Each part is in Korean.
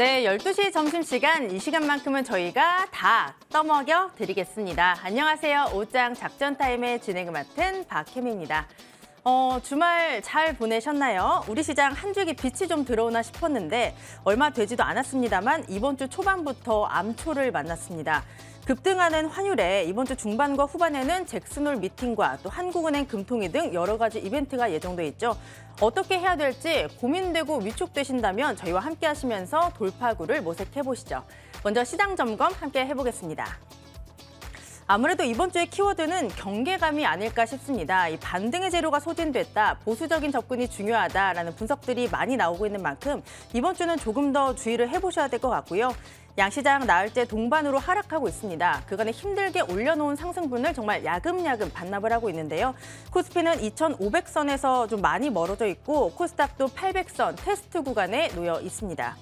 네, 12시 점심시간 이 시간만큼은 저희가 다 떠먹여 드리겠습니다. 안녕하세요. 옷장 작전타임의 진행을 맡은 박혜미입니다. 어, 주말 잘 보내셨나요? 우리 시장 한주기 빛이 좀 들어오나 싶었는데 얼마 되지도 않았습니다만 이번 주 초반부터 암초를 만났습니다. 급등하는 환율에 이번 주 중반과 후반에는 잭슨홀 미팅과 또 한국은행 금통위 등 여러 가지 이벤트가 예정돼 있죠. 어떻게 해야 될지 고민되고 위축되신다면 저희와 함께 하시면서 돌파구를 모색해 보시죠. 먼저 시장 점검 함께 해보겠습니다. 아무래도 이번 주의 키워드는 경계감이 아닐까 싶습니다. 이 반등의 재료가 소진됐다, 보수적인 접근이 중요하다라는 분석들이 많이 나오고 있는 만큼 이번 주는 조금 더 주의를 해보셔야 될 것 같고요. 양시장 나흘째 동반으로 하락하고 있습니다. 그간에 힘들게 올려놓은 상승분을 정말 야금야금 반납을 하고 있는데요. 코스피는 2,500선에서 좀 많이 멀어져 있고 코스닥도 800선 테스트 구간에 놓여 있습니다.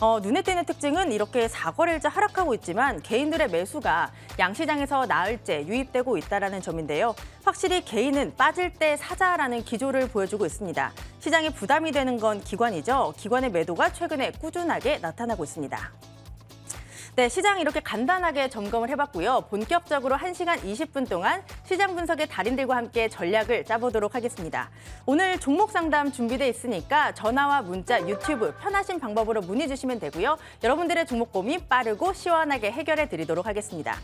어, 눈에 띄는 특징은 이렇게 사거래일자 하락하고 있지만 개인들의 매수가 양시장에서 나흘째 유입되고 있다는 점인데요. 확실히 개인은 빠질 때 사자라는 기조를 보여주고 있습니다. 시장에 부담이 되는 건 기관이죠. 기관의 매도가 최근에 꾸준하게 나타나고 있습니다. 네, 시장 이렇게 간단하게 점검을 해봤고요. 본격적으로 1시간 20분 동안 시장 분석의 달인들과 함께 전략을 짜보도록 하겠습니다. 오늘 종목 상담 준비돼 있으니까 전화와 문자, 유튜브 편하신 방법으로 문의 주시면 되고요. 여러분들의 종목 고민 빠르고 시원하게 해결해 드리도록 하겠습니다.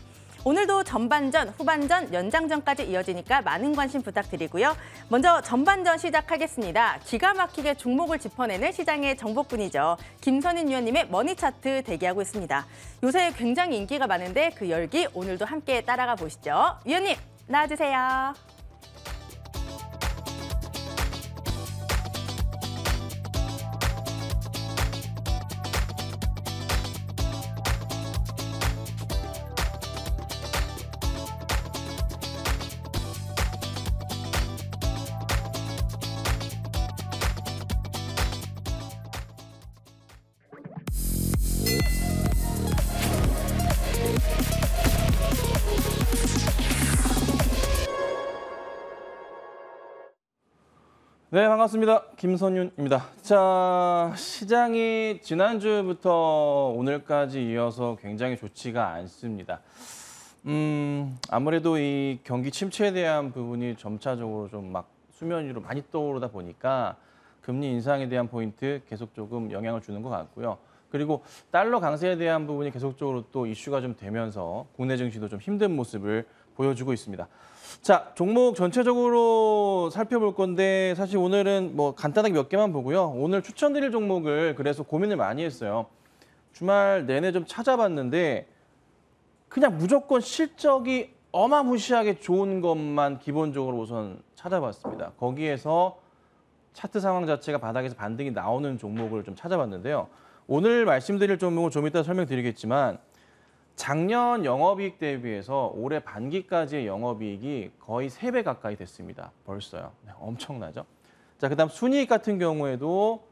오늘도 전반전, 후반전, 연장전까지 이어지니까 많은 관심 부탁드리고요. 먼저 전반전 시작하겠습니다. 기가 막히게 종목을 짚어내는 시장의 정복꾼이죠 김선인 위원님의 머니차트 대기하고 있습니다. 요새 굉장히 인기가 많은데 그 열기 오늘도 함께 따라가 보시죠. 위원님, 나와주세요. 네, 반갑습니다. 김선윤입니다. 자, 시장이 지난주부터 오늘까지 이어서 굉장히 좋지가 않습니다. 음, 아무래도 이 경기 침체에 대한 부분이 점차적으로 좀 막 수면 위로 많이 떠오르다 보니까 금리 인상에 대한 포인트 계속 조금 영향을 주는 것 같고요. 그리고 달러 강세에 대한 부분이 계속적으로 또 이슈가 좀 되면서 국내 증시도 좀 힘든 모습을 보여주고 있습니다. 자, 종목 전체적으로 살펴볼 건데 사실 오늘은 뭐 간단하게 몇 개만 보고요. 오늘 추천드릴 종목을 그래서 고민을 많이 했어요. 주말 내내 좀 찾아봤는데 그냥 무조건 실적이 어마무시하게 좋은 것만 기본적으로 우선 찾아봤습니다. 거기에서 차트 상황 자체가 바닥에서 반등이 나오는 종목을 좀 찾아봤는데요. 오늘 말씀드릴 종목은 좀 이따 설명드리겠지만 작년 영업이익 대비해서 올해 반기까지의 영업이익이 거의 3배 가까이 됐습니다. 벌써요. 네, 엄청나죠? 자, 그 다음 순이익 같은 경우에도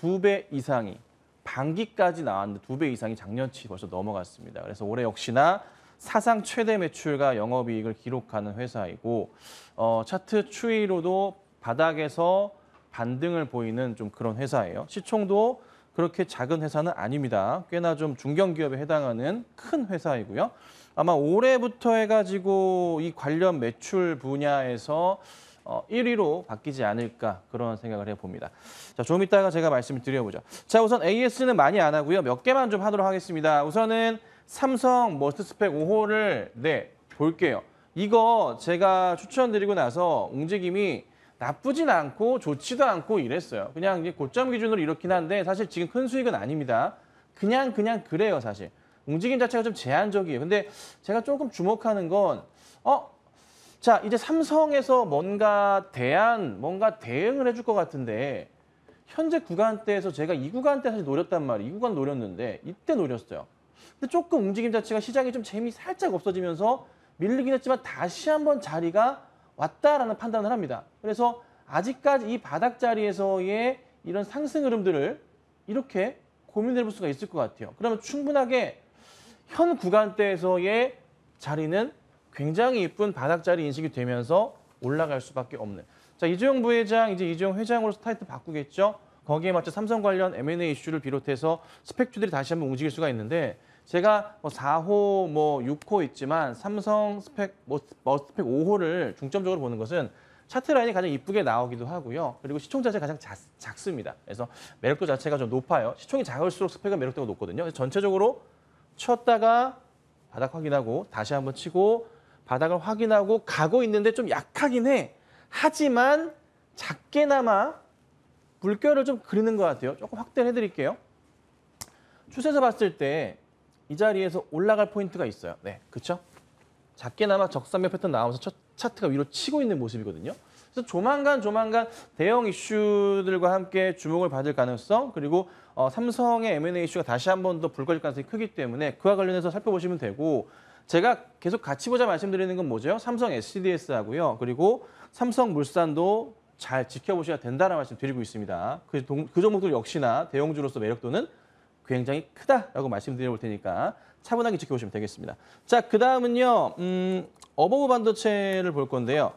2배 이상이 반기까지 나왔는데 2배 이상이 작년치 벌써 넘어갔습니다. 그래서 올해 역시나 사상 최대 매출과 영업이익을 기록하는 회사이고 어, 차트 추이로도 바닥에서 반등을 보이는 좀 그런 회사예요. 시총도 그렇게 작은 회사는 아닙니다. 꽤나 좀 중견기업에 해당하는 큰 회사이고요. 아마 올해부터 해가지고 이 관련 매출 분야에서 1위로 어, 바뀌지 않을까 그런 생각을 해봅니다. 자, 좀 이따가 제가 말씀을 드려보죠. 자, 우선 AS는 많이 안 하고요. 몇 개만 좀 하도록 하겠습니다. 우선은 삼성 머스트 스펙 5호를 네, 볼게요. 이거 제가 추천드리고 나서 움직임이 나쁘진 않고 좋지도 않고 이랬어요. 그냥 이제 고점 기준으로 이렇긴 한데 사실 지금 큰 수익은 아닙니다. 그냥 그냥 그래요 사실. 움직임 자체가 좀 제한적이에요. 근데 제가 조금 주목하는 건 어? 자 이제 삼성에서 뭔가 대안, 뭔가 대응을 해줄 것 같은데 현재 구간대에서 제가 이 구간대 사실 노렸단 말이에요. 이 구간 노렸는데 이때 노렸어요. 근데 조금 움직임 자체가 시장이 좀 재미 살짝 없어지면서 밀리긴 했지만 다시 한번 자리가 왔다라는 판단을 합니다. 그래서 아직까지 이 바닥 자리에서의 이런 상승 흐름들을 이렇게 고민해 볼 수가 있을 것 같아요. 그러면 충분하게 현 구간대에서의 자리는 굉장히 이쁜 바닥 자리 인식이 되면서 올라갈 수밖에 없는. 자 이재용 부회장 이제 이재용 회장으로 스타일트 바꾸겠죠. 거기에 맞춰 삼성 관련 M&A 이슈를 비롯해서 스펙주들이 다시 한번 움직일 수가 있는데 제가 뭐 4호, 뭐 6호 있지만 삼성 스펙, 뭐, 뭐 스펙 5호를 중점적으로 보는 것은 차트 라인이 가장 이쁘게 나오기도 하고요. 그리고 시총 자체가 가장 작, 습니다 그래서 매력도 자체가 좀 높아요. 시총이 작을수록 스펙은 매력도가 높거든요. 전체적으로 쳤다가 바닥 확인하고 다시 한번 치고 바닥을 확인하고 가고 있는데 좀 약하긴 해. 하지만 작게나마 물결을 좀 그리는 것 같아요. 조금 확대를 해드릴게요. 추세에서 봤을 때이 자리에서 올라갈 포인트가 있어요. 네, 그렇죠? 작게나마 적산매 패턴 나오면서 첫 차트가 위로 치고 있는 모습이거든요. 그래서 조만간 조만간 대형 이슈들과 함께 주목을 받을 가능성 그리고 어, 삼성의 M&A 이슈가 다시 한번 더 불거질 가능성이 크기 때문에 그와 관련해서 살펴보시면 되고 제가 계속 같이 보자 말씀드리는 건 뭐죠? 삼성 SDS 하고요. 그리고 삼성 물산도 잘 지켜보셔야 된다는 말씀 드리고 있습니다. 그, 그 종목들 역시나 대형주로서 매력도는 굉장히 크다라고 말씀드려볼 테니까 차분하게 지켜보시면 되겠습니다. 자, 그 다음은요. 음, 어버브 반도체를 볼 건데요.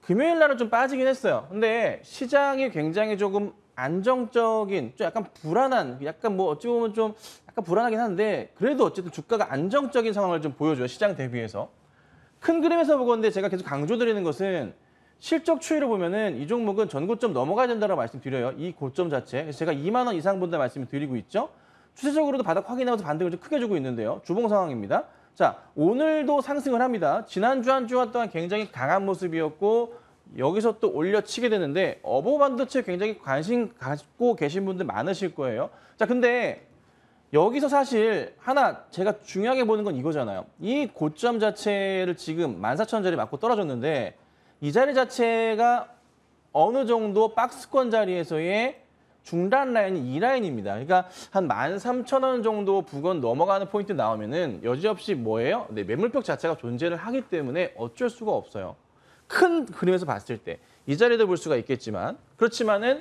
금요일 날은 좀 빠지긴 했어요. 근데 시장이 굉장히 조금 안정적인, 좀 약간 불안한, 약간 뭐 어찌 보면 좀 약간 불안하긴 한데 그래도 어쨌든 주가가 안정적인 상황을 좀 보여줘요. 시장 대비해서. 큰 그림에서 보건데 제가 계속 강조드리는 것은 실적 추이를 보면은 이 종목은 전고점 넘어가야 된다고 말씀드려요. 이 고점 자체. 제가 2만 원 이상 본다 말씀을 드리고 있죠. 추세적으로도 바닥 확인하면서 반등을 좀 크게 주고 있는데요. 주봉 상황입니다. 자, 오늘도 상승을 합니다. 지난주 한 주간 동안 굉장히 강한 모습이었고 여기서 또 올려치게 되는데 어보 반도체 굉장히 관심 갖고 계신 분들 많으실 거예요. 자, 근데 여기서 사실 하나 제가 중요하게 보는 건 이거잖아요. 이 고점 자체를 지금 14,000원짜리 맞고 떨어졌는데 이 자리 자체가 어느 정도 박스권 자리에서의 중단 라인이 2라인입니다. 그러니까 한 13,000원 정도 부근 넘어가는 포인트 나오면은 여지없이 뭐예요? 네, 매물벽 자체가 존재를 하기 때문에 어쩔 수가 없어요. 큰 그림에서 봤을 때 이 자리도 볼 수가 있겠지만 그렇지만은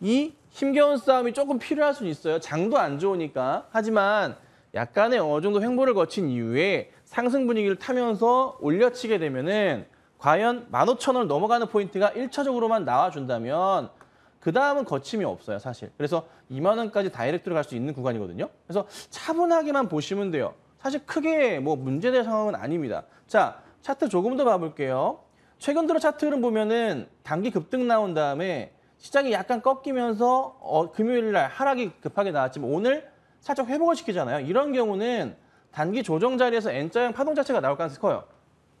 이 힘겨운 싸움이 조금 필요할 수는 있어요. 장도 안 좋으니까. 하지만 약간의 어느 정도 횡보를 거친 이후에 상승 분위기를 타면서 올려치게 되면은 과연 15,000원을 넘어가는 포인트가 1차적으로만 나와준다면 그 다음은 거침이 없어요, 사실. 그래서 2만 원까지 다이렉트로 갈 수 있는 구간이거든요. 그래서 차분하게만 보시면 돼요. 사실 크게 뭐 문제될 상황은 아닙니다. 자, 차트 조금 더 봐볼게요. 최근 들어 차트 흐름 보면은 단기 급등 나온 다음에 시장이 약간 꺾이면서 어, 금요일 날 하락이 급하게 나왔지만 오늘 살짝 회복을 시키잖아요. 이런 경우는 단기 조정 자리에서 N자형 파동 자체가 나올 가능성이 커요.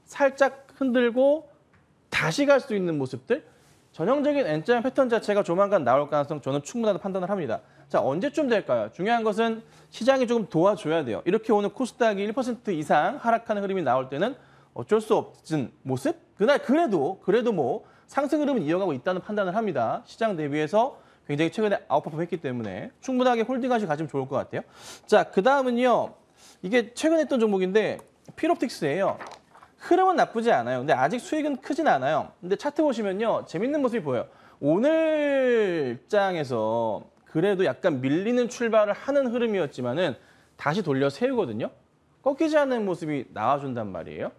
살짝 흔들고 다시 갈 수 있는 모습들 전형적인 N자형 패턴 자체가 조만간 나올 가능성 저는 충분하다 판단을 합니다. 자 언제쯤 될까요? 중요한 것은 시장이 조금 도와줘야 돼요. 이렇게 오늘 코스닥이 1% 이상 하락하는 흐름이 나올 때는 어쩔 수 없은 모습? 그날 그래도 그래도 뭐 상승 흐름은 이어가고 있다는 판단을 합니다. 시장 대비해서 굉장히 최근에 아웃퍼폼 했기 때문에 충분하게 홀딩하시 가시면 좋을 것 같아요. 자, 그 다음은요. 이게 최근에 했던 종목인데 피옵틱스예요 흐름은 나쁘지 않아요. 근데 아직 수익은 크진 않아요. 근데 차트 보시면요. 재밌는 모습이 보여요. 오늘 장에서 그래도 약간 밀리는 출발을 하는 흐름이었지만은 다시 돌려 세우거든요. 꺾이지 않는 모습이 나와준단 말이에요.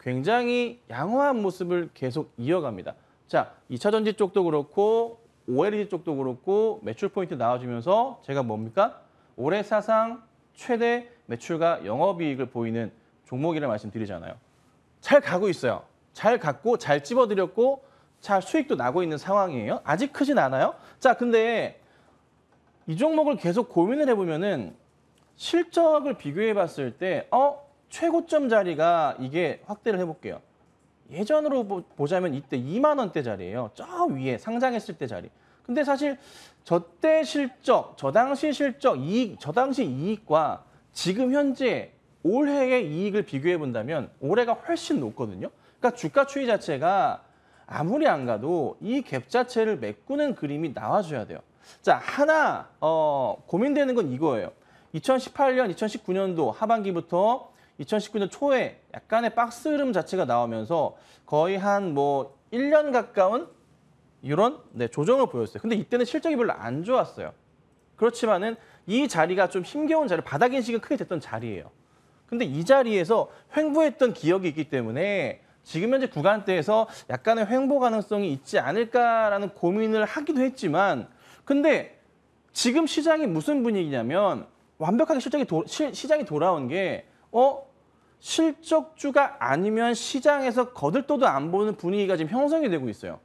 굉장히 양호한 모습을 계속 이어갑니다. 자, 2차 전지 쪽도 그렇고 OLED 쪽도 그렇고 매출 포인트 나와주면서 제가 뭡니까? 올해 사상 최대 매출과 영업이익을 보이는 종목이라 말씀드리잖아요. 잘 가고 있어요. 잘 갔고 잘 집어들였고 잘 수익도 나고 있는 상황이에요. 아직 크진 않아요. 자, 근데 이 종목을 계속 고민을 해보면은 실적을 비교해 봤을 때, 어? 최고점 자리가 이게 확대를 해볼게요. 예전으로 보자면 이때 2만 원대 자리예요. 저 위에 상장했을 때 자리. 근데 사실 저때 실적, 저 당시 실적, 이익, 저 당시 이익과 지금 현재 올해의 이익을 비교해 본다면 올해가 훨씬 높거든요. 그러니까 주가 추이 자체가 아무리 안 가도 이 갭 자체를 메꾸는 그림이 나와줘야 돼요. 자 하나 어, 고민되는 건 이거예요. 2018년, 2019년도 하반기부터 2019년 초에 약간의 박스 흐름 자체가 나오면서 거의 한 뭐 1년 가까운 이런 네, 조정을 보였어요. 근데 이때는 실적이 별로 안 좋았어요. 그렇지만은 이 자리가 좀 힘겨운 자리, 바닥 인식은 크게 됐던 자리예요. 근데 이 자리에서 횡보했던 기억이 있기 때문에 지금 현재 구간대에서 약간의 횡보 가능성이 있지 않을까라는 고민을 하기도 했지만 근데 지금 시장이 무슨 분위기냐면 완벽하게 실적이 도, 시, 시장이 돌아온 게 어? 실적주가 아니면 시장에서 거들떠도 안 보는 분위기가 지금 형성이 되고 있어요.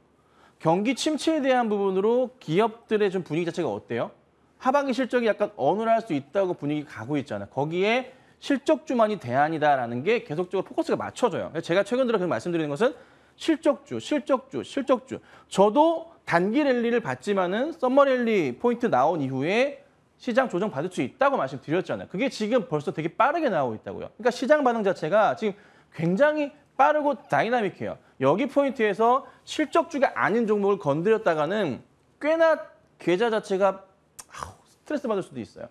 경기 침체에 대한 부분으로 기업들의 좀 분위기 자체가 어때요? 하반기 실적이 약간 어눌할 수 있다고 분위기 가고 있잖아. 요 거기에 실적 주만이 대안이다라는 게 계속적으로 포커스가 맞춰져요. 제가 최근 들어 계속 말씀드리는 것은 실적주, 실적주, 실적주. 저도 단기 랠리를 봤지만은 썸머 랠리 포인트 나온 이후에 시장 조정 받을 수 있다고 말씀드렸잖아요. 그게 지금 벌써 되게 빠르게 나오고 있다고요. 그러니까 시장 반응 자체가 지금 굉장히 빠르고 다이나믹해요. 여기 포인트에서 실적주가 아닌 종목을 건드렸다가는 꽤나 계좌 자체가 스트레스 받을 수도 있어요.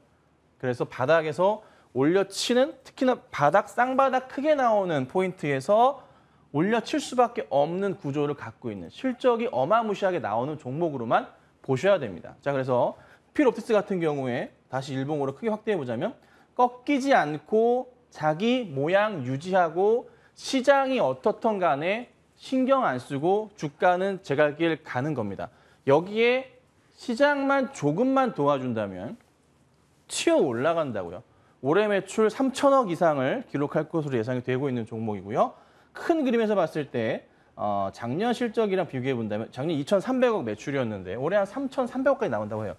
그래서 바닥에서 올려치는 특히나 바닥 쌍바닥 크게 나오는 포인트에서 올려칠 수밖에 없는 구조를 갖고 있는 실적이 어마무시하게 나오는 종목으로만 보셔야 됩니다. 자 그래서 필옵티스 같은 경우에 다시 일봉으로 크게 확대해 보자면 꺾이지 않고 자기 모양 유지하고 시장이 어떻던 간에 신경 안 쓰고 주가는 제갈길 가는 겁니다. 여기에 시장만 조금만 도와준다면 치어 올라간다고요. 올해 매출 3천억 이상을 기록할 것으로 예상이 되고 있는 종목이고요. 큰 그림에서 봤을 때 어, 작년 실적이랑 비교해 본다면 작년 2,300억 매출이었는데 올해 한 3,300억까지 나온다고 해요.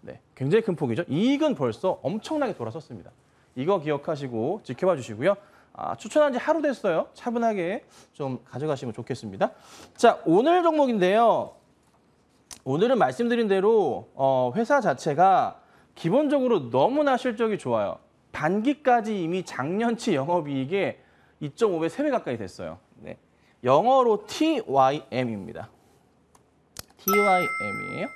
네, 굉장히 큰 폭이죠. 이익은 벌써 엄청나게 돌아섰습니다. 이거 기억하시고 지켜봐 주시고요. 아, 추천한 지 하루 됐어요. 차분하게 좀 가져가시면 좋겠습니다. 자, 오늘 종목인데요. 오늘은 말씀드린 대로 어, 회사 자체가 기본적으로 너무나 실적이 좋아요. 반기까지 이미 작년치 영업이익에 2.5배, 3배 가까이 됐어요. 네. 영어로 TYM입니다. TYM이에요.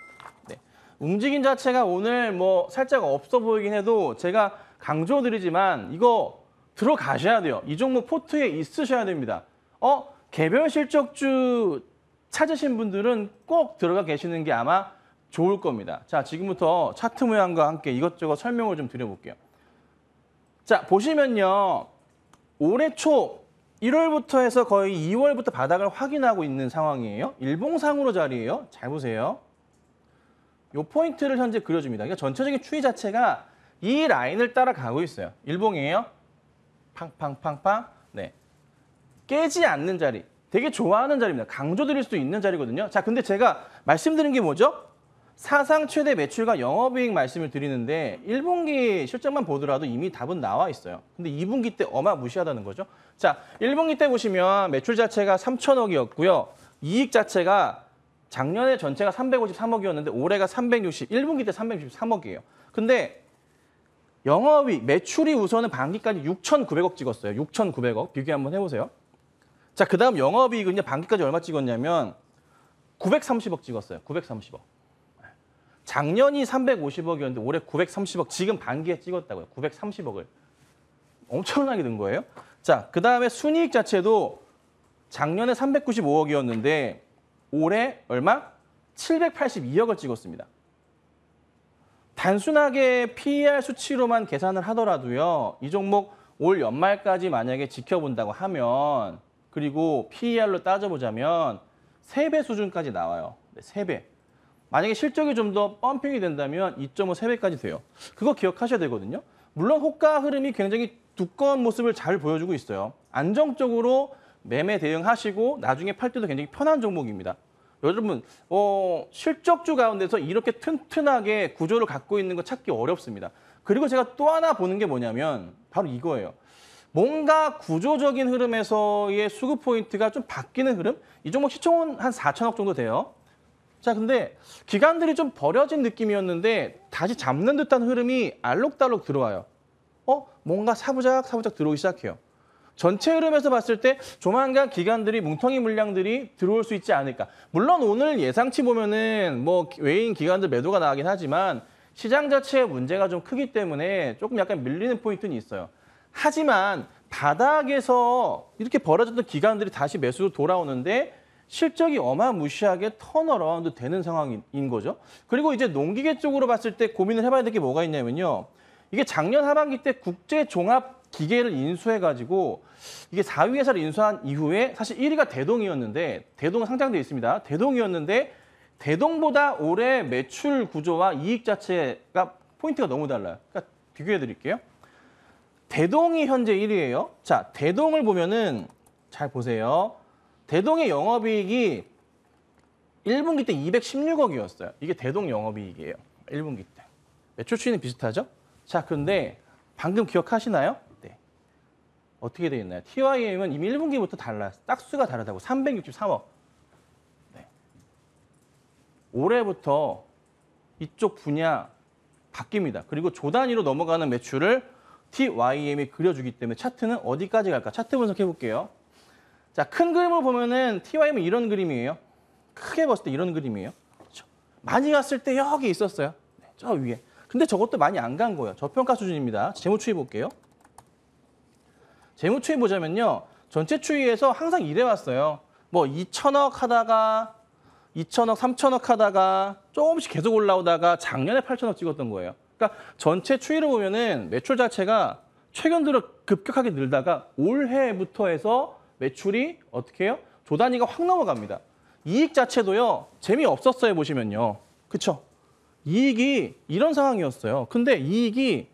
네. 움직임 자체가 오늘 뭐 살짝 없어 보이긴 해도 제가 강조드리지만 이거 들어가셔야 돼요. 이 종목 포트에 있으셔야 됩니다. 어? 개별 실적주 찾으신 분들은 꼭 들어가 계시는 게 아마 좋을 겁니다. 자, 지금부터 차트 모양과 함께 이것저것 설명을 좀 드려볼게요. 자, 보시면요. 올해 초 1월부터 해서 거의 2월부터 바닥을 확인하고 있는 상황이에요. 일봉상으로 자리예요. 잘 보세요. 요 포인트를 현재 그려줍니다. 그러니까 전체적인 추이 자체가 이 라인을 따라가고 있어요. 일봉이에요. 팡팡팡팡. 네. 깨지 않는 자리. 되게 좋아하는 자리입니다. 강조 드릴 수도 있는 자리거든요. 자, 근데 제가 말씀드린 게 뭐죠? 사상 최대 매출과 영업이익 말씀을 드리는데 1분기 실적만 보더라도 이미 답은 나와 있어요. 근데 2분기 때 어마무시하다는 거죠. 자, 1분기 때 보시면 매출 자체가 3천억이었고요. 이익 자체가 작년에 전체가 353억이었는데 올해가 360, 1분기 때 363억이에요. 근데 영업이 매출이 우선은 반기까지 6,900억 찍었어요. 6,900억 비교 한번 해보세요. 자, 그다음 영업이익은 반기까지 얼마 찍었냐면 930억 찍었어요. 930억. 작년이 350억이었는데 올해 930억, 지금 반기에 찍었다고요. 930억을. 엄청나게 든 거예요. 자, 그 다음에 순이익 자체도 작년에 395억이었는데 올해 얼마? 782억을 찍었습니다. 단순하게 PER 수치로만 계산을 하더라도요. 이 종목 올 연말까지 만약에 지켜본다고 하면 그리고 PER로 따져보자면 3배 수준까지 나와요. 3배. 만약에 실적이 좀 더 펌핑이 된다면 2.5세배까지 돼요. 그거 기억하셔야 되거든요. 물론 호가 흐름이 굉장히 두꺼운 모습을 잘 보여주고 있어요. 안정적으로 매매 대응하시고 나중에 팔 때도 굉장히 편한 종목입니다. 여러분, 어, 실적주 가운데서 이렇게 튼튼하게 구조를 갖고 있는 거 찾기 어렵습니다. 그리고 제가 또 하나 보는 게 뭐냐면 바로 이거예요. 뭔가 구조적인 흐름에서의 수급 포인트가 좀 바뀌는 흐름? 이 종목 시총은 한 4천억 정도 돼요. 자, 근데 기간들이좀 버려진 느낌이었는데 다시 잡는 듯한 흐름이 알록달록 들어와요. 어? 뭔가 사부작 사부작 들어오기 시작해요. 전체 흐름에서 봤을 때 조만간 기관들이 뭉텅이 물량들이 들어올 수 있지 않을까. 물론 오늘 예상치 보면은 뭐 외인 기관들 매도가 나가긴 하지만 시장 자체의 문제가 좀 크기 때문에 조금 약간 밀리는 포인트는 있어요. 하지만 바닥에서 이렇게 벌어졌던 기관들이 다시 매수로 돌아오는데 실적이 어마무시하게 턴어라운드 되는 상황인 거죠. 그리고 이제 농기계 쪽으로 봤을 때 고민을 해봐야 될 게 뭐가 있냐면요. 이게 작년 하반기 때 국제 종합 기계를 인수해가지고 이게 4위 회사를 인수한 이후에 사실 1위가 대동이었는데 대동은 상장돼 있습니다. 대동이었는데 대동보다 올해 매출 구조와 이익 자체가 포인트가 너무 달라요. 그러니까 비교해 드릴게요. 대동이 현재 1위예요. 자, 대동을 보면은 잘 보세요. 대동의 영업이익이 1분기 때 216억이었어요. 이게 대동 영업이익이에요. 1분기 때. 매출 네, 추이는 비슷하죠? 자, 근데 방금 기억하시나요? 네. 어떻게 되어 있나요? TYM은 이미 1분기부터 달라. 요 딱수가 다르다고. 363억. 네. 올해부터 이쪽 분야 바뀝니다. 그리고 조단위로 넘어가는 매출을 TYM이 그려주기 때문에 차트는 어디까지 갈까? 차트 분석해 볼게요. 자, 큰 그림을 보면은 TYM은 뭐 이런 그림이에요. 크게 봤을 때 이런 그림이에요. 그렇죠? 많이 갔을 때 여기 있었어요. 네, 저 위에. 근데 저것도 많이 안 간 거예요. 저평가 수준입니다. 재무추이 볼게요. 재무추이 보자면요. 전체 추이에서 항상 이래왔어요. 뭐 2천억 하다가 2천억, 3천억 하다가 조금씩 계속 올라오다가 작년에 8천억 찍었던 거예요. 그러니까 전체 추이를 보면은 매출 자체가 최근 들어 급격하게 늘다가 올해부터 해서 매출이 어떻게 해요? 조단위가 확 넘어갑니다. 이익 자체도요. 재미없었어요. 보시면요. 그렇죠? 이익이 이런 상황이었어요. 근데 이익이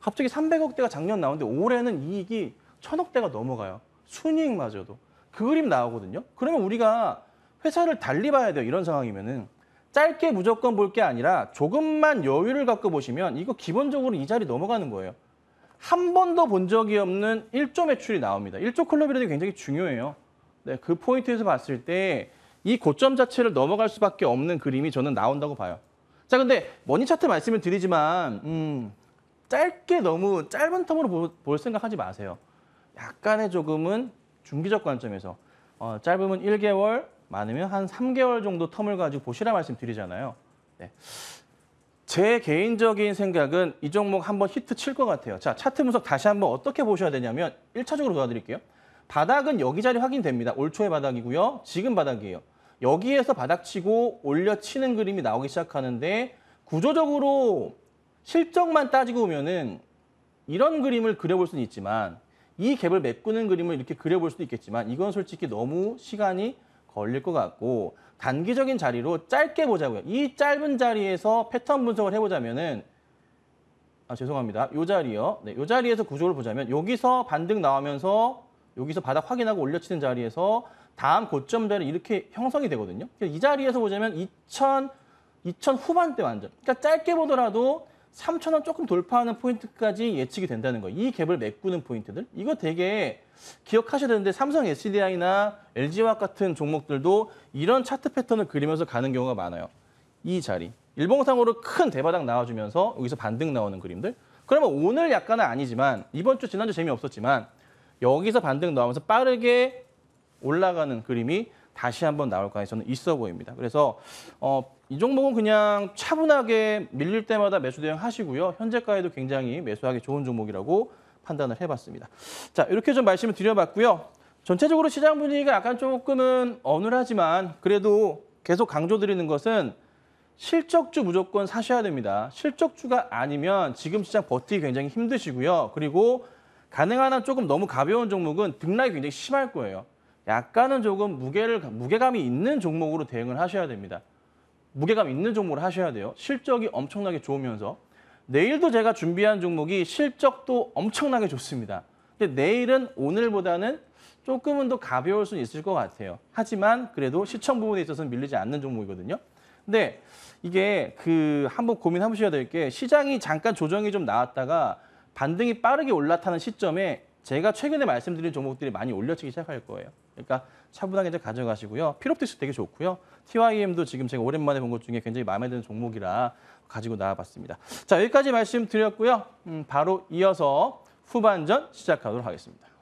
갑자기 300억대가 작년 나오는데 올해는 이익이 1000억대가 넘어가요. 순이익마저도. 그 그림 나오거든요. 그러면 우리가 회사를 달리 봐야 돼요. 이런 상황이면은. 짧게 무조건 볼 게 아니라 조금만 여유를 갖고 보시면 이거 기본적으로 이 자리 넘어가는 거예요. 한 번도 본 적이 없는 1조 매출이 나옵니다. 1조 클럽이라도 굉장히 중요해요. 네, 그 포인트에서 봤을 때 이 고점 자체를 넘어갈 수밖에 없는 그림이 저는 나온다고 봐요. 자, 근데 머니 차트 말씀을 드리지만 음, 짧게 너무 짧은 텀으로 볼 생각하지 마세요. 약간의 조금은 중기적 관점에서 어, 짧으면 1개월, 많으면 한 3개월 정도 텀을 가지고 보시라 말씀드리잖아요. 네. 제 개인적인 생각은 이 종목 한번 히트 칠 것 같아요. 자, 차트 분석 다시 한번 어떻게 보셔야 되냐면 1차적으로 도와드릴게요. 바닥은 여기 자리 확인됩니다. 올 초의 바닥이고요. 지금 바닥이에요. 여기에서 바닥치고 올려치는 그림이 나오기 시작하는데 구조적으로 실적만 따지고 보면은 이런 그림을 그려볼 수는 있지만 이 갭을 메꾸는 그림을 이렇게 그려볼 수도 있겠지만 이건 솔직히 너무 시간이 걸릴 것 같고 단기적인 자리로 짧게 보자고요. 이 짧은 자리에서 패턴 분석을 해보자면은 아 죄송합니다. 요 자리요. 네, 요 자리에서 구조를 보자면 여기서 반등 나오면서 여기서 바닥 확인하고 올려치는 자리에서 다음 고점 자리 이렇게 형성이 되거든요. 이 자리에서 보자면 2000 2000 후반대 완전. 그러니까 짧게 보더라도 3,000원 조금 돌파하는 포인트까지 예측이 된다는 거예요. 이 갭을 메꾸는 포인트들. 이거 되게 기억하셔야 되는데 삼성 SDI나 LG화학 같은 종목들도 이런 차트 패턴을 그리면서 가는 경우가 많아요. 이 자리. 일봉상으로 큰 대바닥 나와주면서 여기서 반등 나오는 그림들. 그러면 오늘 약간은 아니지만 이번 주 지난주 재미없었지만 여기서 반등 나오면서 빠르게 올라가는 그림이 다시 한번 나올 가능성은 있어 보입니다. 그래서 어, 이 종목은 그냥 차분하게 밀릴 때마다 매수 대응 하시고요. 현재가에도 굉장히 매수하기 좋은 종목이라고 판단을 해봤습니다. 자, 이렇게 좀 말씀을 드려봤고요. 전체적으로 시장 분위기가 약간 조금은 어눌하지만 그래도 계속 강조드리는 것은 실적주 무조건 사셔야 됩니다. 실적주가 아니면 지금 시장 버티기 굉장히 힘드시고요. 그리고 가능한 한 조금 너무 가벼운 종목은 등락이 굉장히 심할 거예요. 약간은 조금 무게를, 무게감이 있는 종목으로 대응을 하셔야 됩니다. 무게감 있는 종목을 하셔야 돼요. 실적이 엄청나게 좋으면서 내일도 제가 준비한 종목이 실적도 엄청나게 좋습니다. 근데 내일은 오늘보다는 조금은 더 가벼울 수는 있을 것 같아요. 하지만 그래도 시청 부분에 있어서는 밀리지 않는 종목이거든요. 근데 이게 그 한번 고민해보셔야 될 게 시장이 잠깐 조정이 좀 나왔다가 반등이 빠르게 올라타는 시점에 제가 최근에 말씀드린 종목들이 많이 올려치기 시작할 거예요. 그러니까 차분하게 가져가시고요. 필옵티스 되게 좋고요. TYM도 지금 제가 오랜만에 본 것 중에 굉장히 마음에 드는 종목이라 가지고 나와봤습니다. 자 여기까지 말씀드렸고요. 음, 바로 이어서 후반전 시작하도록 하겠습니다.